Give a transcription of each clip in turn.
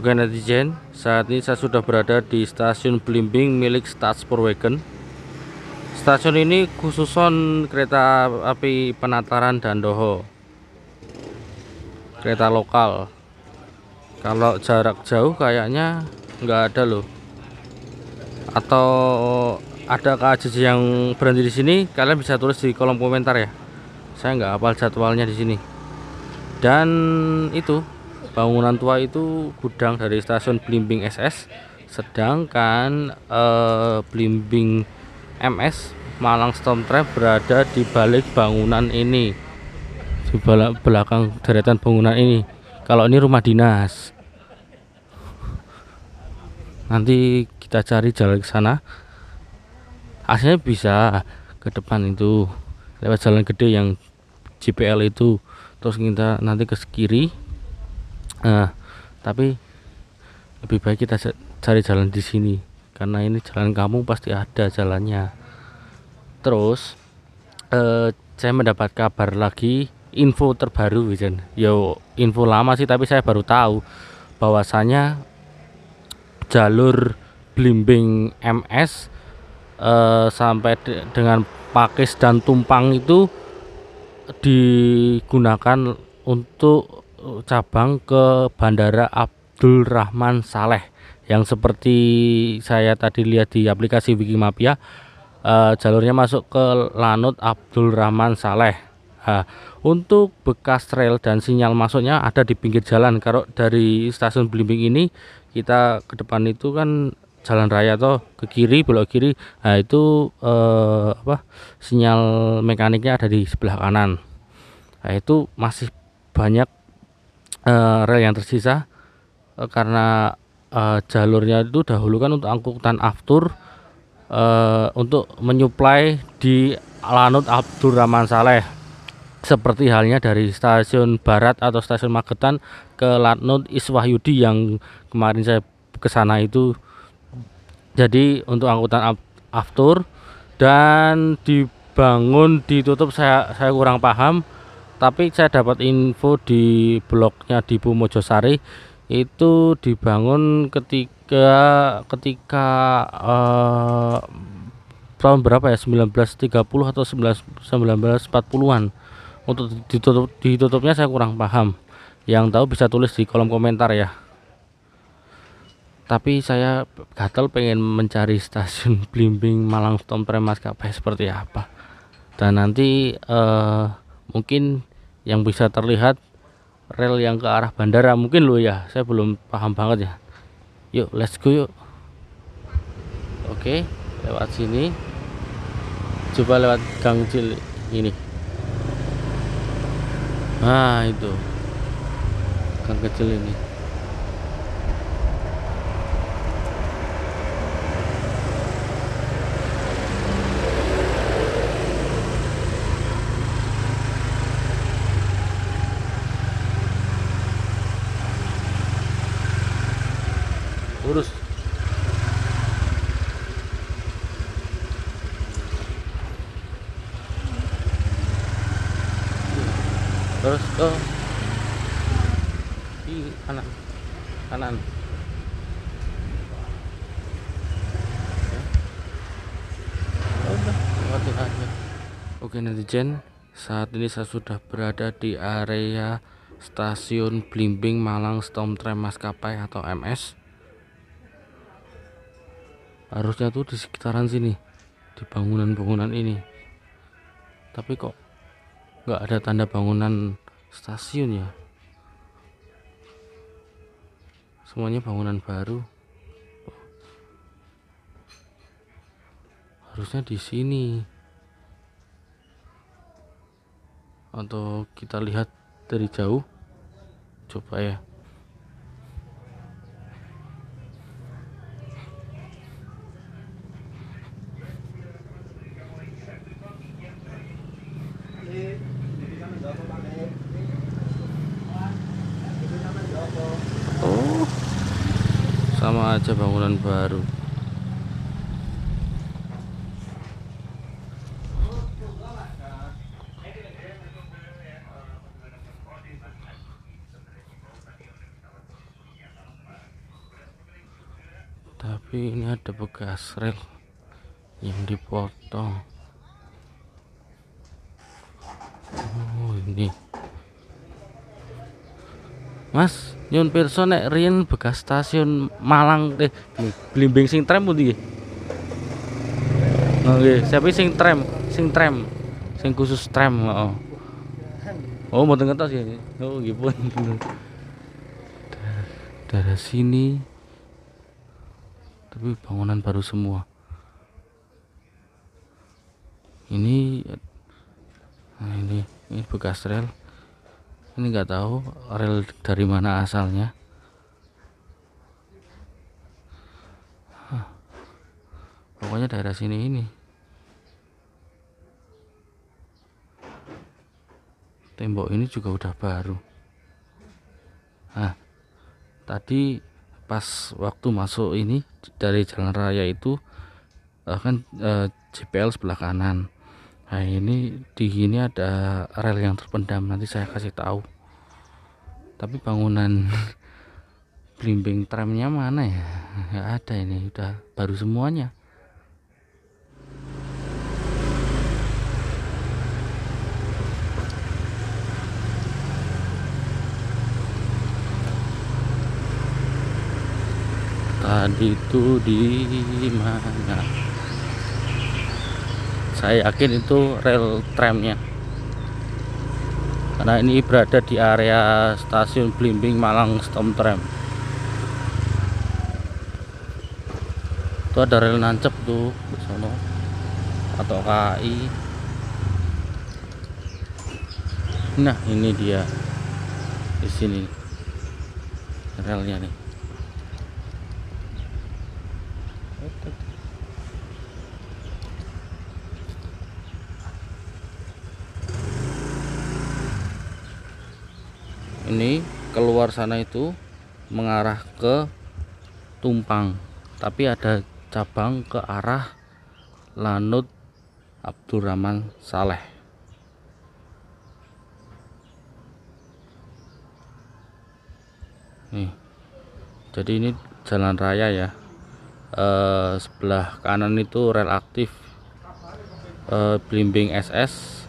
Oke netizen, saat ini saya sudah berada di stasiun Blimbing milik Stats Purwagen. Stasiun ini khususon kereta api penataran dan Doho. Kereta lokal. Kalau jarak jauh kayaknya nggak ada loh. Atau ada KJJ yang berhenti di sini, kalian bisa tulis di kolom komentar ya. Saya nggak hafal jadwalnya di sini. Dan itu bangunan tua itu gudang dari stasiun Blimbing SS sedangkan eh, Blimbing MS Malang Trap berada di balik bangunan ini di belakang deretan bangunan ini kalau ini rumah dinas nanti kita cari jalan ke sana aslinya bisa ke depan itu lewat jalan gede yang JPL itu terus kita nanti ke kiri nah, tapi lebih baik kita cari jalan di sini karena ini jalan kamu pasti ada jalannya terus eh, saya mendapat kabar lagi info terbaru Wijen yo info lama sih tapi saya baru tahu bahwasanya jalur blimbing MS eh, sampai de dengan Pakis dan Tumpang itu digunakan untuk cabang ke Bandara Abdul Rahman Saleh yang seperti saya tadi lihat di aplikasi Wikimapia uh, jalurnya masuk ke Lanut Abdul Rahman Saleh uh, untuk bekas rel dan sinyal masuknya ada di pinggir jalan kalau dari stasiun Blimbing ini kita ke depan itu kan jalan raya atau ke kiri belok kiri nah itu eh, apa sinyal mekaniknya ada di sebelah kanan nah itu masih banyak uh, rel yang tersisa uh, karena uh, jalurnya itu dahulu kan untuk angkutan aftur uh, untuk menyuplai di Lanut Abdurrahman Saleh seperti halnya dari stasiun barat atau stasiun Magetan ke Lanut Iswahyudi yang kemarin saya ke sana itu jadi untuk angkutan aftur dan dibangun ditutup saya saya kurang paham tapi saya dapat info di blognya di Pumojosari itu dibangun ketika ketika eh, tahun berapa ya 1930 atau 19, 1940-an untuk ditutup ditutupnya saya kurang paham yang tahu bisa tulis di kolom komentar ya tapi saya gatel pengen mencari stasiun Blimbing Malang Tom Premas seperti apa dan nanti eh, mungkin yang bisa terlihat rel yang ke arah bandara mungkin lo ya saya belum paham banget ya yuk let's go yuk oke lewat sini coba lewat gang cilik ini nah itu gang kecil ini terus ke oh. di kanan kanan ya. Ya Oke netizen, saat ini saya sudah berada di area stasiun Blimbing Malang Storm Tram Maskapai atau MS. Harusnya tuh di sekitaran sini, di bangunan-bangunan ini. Tapi kok nggak ada tanda bangunan stasiun ya semuanya bangunan baru harusnya di sini atau kita lihat dari jauh coba ya sama aja bangunan baru tapi ini ada bekas rel yang dipotong oh ini Mas nyun pirsa nek riyen bekas stasiun Malang eh blimbing sing trem pundi oh, nggih nggih sepi sing trem? sing trem, sing khusus trem. heeh oh mboten ngertos nggih oh nggih pun Dari sini tapi bangunan baru semua ini nah ini ini bekas rel ini nggak tahu rel dari mana asalnya Hah. pokoknya daerah sini ini tembok ini juga udah baru nah tadi pas waktu masuk ini dari jalan raya itu akan eh, kan, eh JPL sebelah kanan Nah ini di sini ada rel yang terpendam nanti saya kasih tahu. Tapi bangunan blimbing tramnya mana ya? Gak ada ini udah baru semuanya. Tadi itu di mana? saya yakin itu rel tramnya karena ini berada di area stasiun Blimbing Malang Stom Tram itu ada rel nancep tuh di atau KAI nah ini dia di sini relnya nih ini keluar sana itu mengarah ke Tumpang tapi ada cabang ke arah Lanut Abdurrahman Saleh nih jadi ini jalan raya ya e, sebelah kanan itu rel aktif e, blimbing SS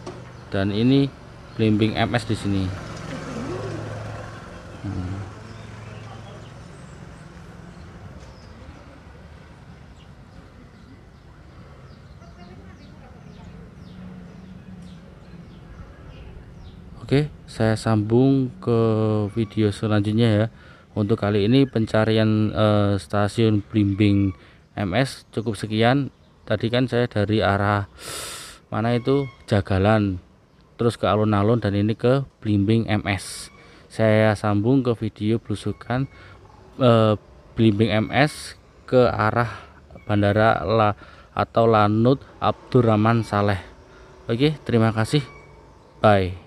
dan ini blimbing MS di sini Oke, saya sambung ke video selanjutnya ya. Untuk kali ini pencarian eh, stasiun Blimbing MS cukup sekian. Tadi kan saya dari arah mana itu Jagalan terus ke alun-alun dan ini ke Blimbing MS. Saya sambung ke video belusukan eh, Blimbing MS ke arah Bandara La atau Lanut Abdurrahman Saleh. Oke, terima kasih. Bye.